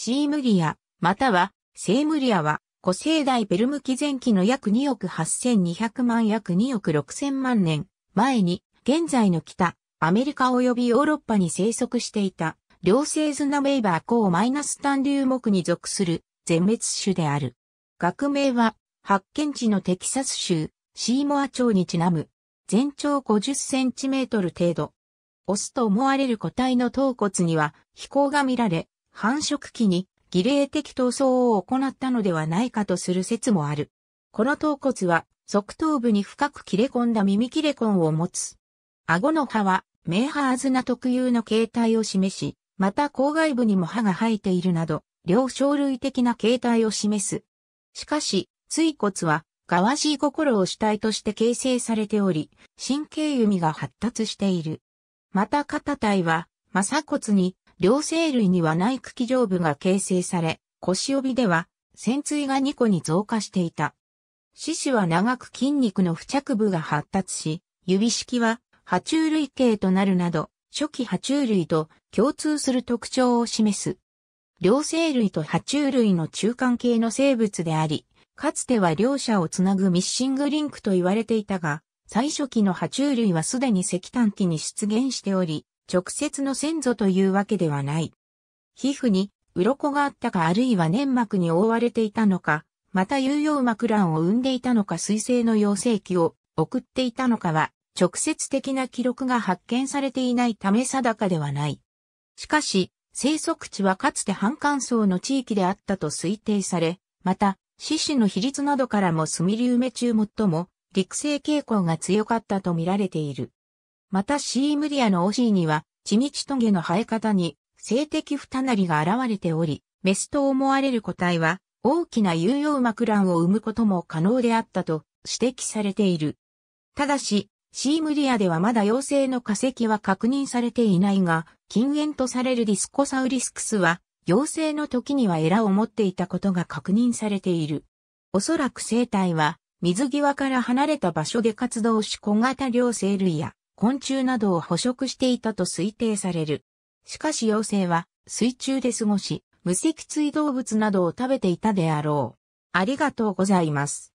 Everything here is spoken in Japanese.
シームリア、または、セームリアは、古生代ペルム紀前期の約2億8200万約2億6000万年前に、現在の北、アメリカ及びヨーロッパに生息していた、両生ズナメイバーコーマイナス単流木に属する全滅種である。学名は、発見地のテキサス州、シーモア町にちなむ、全長50センチメートル程度。オスと思われる個体の頭骨には、飛行が見られ、繁殖期に儀礼的闘争を行ったのではないかとする説もある。この頭骨は側頭部に深く切れ込んだ耳切れ根を持つ。顎の歯はメーハーズナ特有の形態を示し、また口外部にも歯が生えているなど、両生類的な形態を示す。しかし、椎骨は、がわしい心を主体として形成されており、神経弓が発達している。また肩体は、正骨に両生類には内茎上部が形成され、腰帯では、潜椎が2個に増加していた。四肢は長く筋肉の付着部が発達し、指式は、爬虫類系となるなど、初期爬虫類と共通する特徴を示す。両生類と爬虫類の中間系の生物であり、かつては両者をつなぐミッシングリンクと言われていたが、最初期の爬虫類はすでに石炭機に出現しており、直接の先祖というわけではない。皮膚に鱗があったかあるいは粘膜に覆われていたのか、また有用膜卵を生んでいたのか水性の養成器を送っていたのかは、直接的な記録が発見されていないため定かではない。しかし、生息地はかつて半乾燥の地域であったと推定され、また、獅子の比率などからもスミリウメ中最も陸性傾向が強かったと見られている。またシームリアのオシーには、チミチトゲの生え方に、性的不たなりが現れており、メスと思われる個体は、大きな有用膜卵を生むことも可能であったと指摘されている。ただし、シームリアではまだ妖精の化石は確認されていないが、禁煙とされるディスコサウリスクスは、妖精の時にはエラを持っていたことが確認されている。おそらく生態は、水際から離れた場所で活動し小型両生類や昆虫などを捕食していたと推定される。しかし妖精は水中で過ごし、無脊椎動物などを食べていたであろう。ありがとうございます。